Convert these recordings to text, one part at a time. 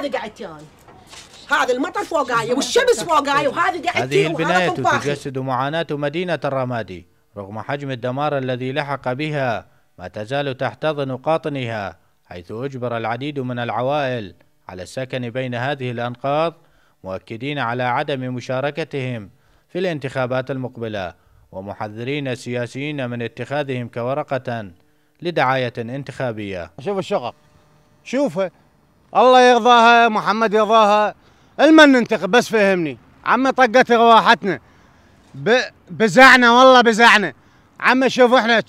هذه قاعد انا هذا المطر فوقاي والشمس فوقاي وهذه قعدت هذه البناية تجسد معاناة مدينة الرمادي رغم حجم الدمار الذي لحق بها ما تزال تحتضن قاطنها حيث أجبر العديد من العوائل على السكن بين هذه الأنقاض مؤكدين على عدم مشاركتهم في الانتخابات المقبلة ومحذرين السياسيين من اتخاذهم كورقة لدعاية انتخابية شوف الشغل شوفه الله يرضاها محمد يرضاها المن ننتقم بس فهمني عمي طقت رواحتنا بزعنا والله بزعنا عمي شوف احنا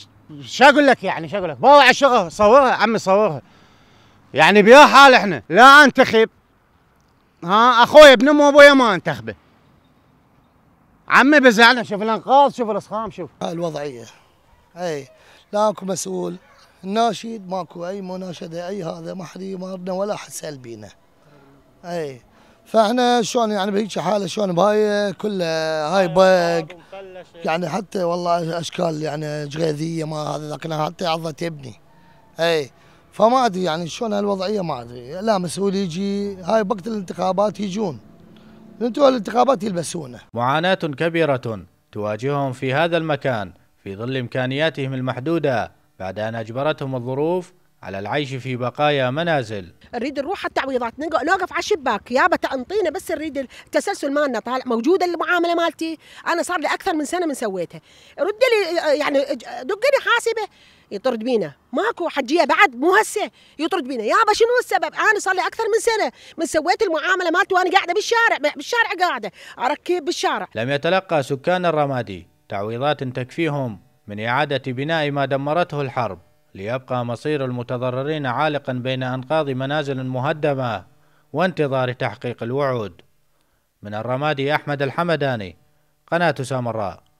شو اقول لك يعني شو اقول لك بوع الشغل صورها عمي صورها يعني بيا حال احنا لا انتخب ها اخوي ابن امه وابويا ما انتخبه عمي بزعنا شوف الانقاض شوف الاسخام شوف الوضعيه اي لا اكو مسؤول ناشد ماكو اي مناشده اي هذا ما حد يمرنا ولا حد سال بينا اي فاحنا شلون يعني بهيك حاله شلون بهاي كلها هاي أيوة، بق يعني حتى والله اشكال يعني جغيذيه ما هذا لكن حتى عضه تبني اي فما ادري يعني شلون هالوضعيه ما ادري لا مسؤول يجي هاي وقت الانتخابات يجون انتوا الانتخابات يلبسونه معاناه كبيره تواجههم في هذا المكان في ظل امكانياتهم المحدوده بعد أن أجبرتهم الظروف على العيش في بقايا منازل نريد نروح التعويضات نوقف على الشباك يابا انطينا بس نريد التسلسل مالنا طالع موجوده المعامله مالتي انا صار لي اكثر من سنه من سويتها رد لي يعني دقني حاسبه يطرد بينا ماكو حجيه بعد مو هسه يطرد بينا يابا شنو السبب انا صار لي اكثر من سنه من سويت المعامله مالتي وانا قاعده بالشارع بالشارع قاعده اركب بالشارع لم يتلقى سكان الرمادي تعويضات تكفيهم من إعادة بناء ما دمرته الحرب ليبقى مصير المتضررين عالقا بين أنقاض منازل مهدمة وانتظار تحقيق الوعود من الرمادي أحمد الحمداني قناة سامراء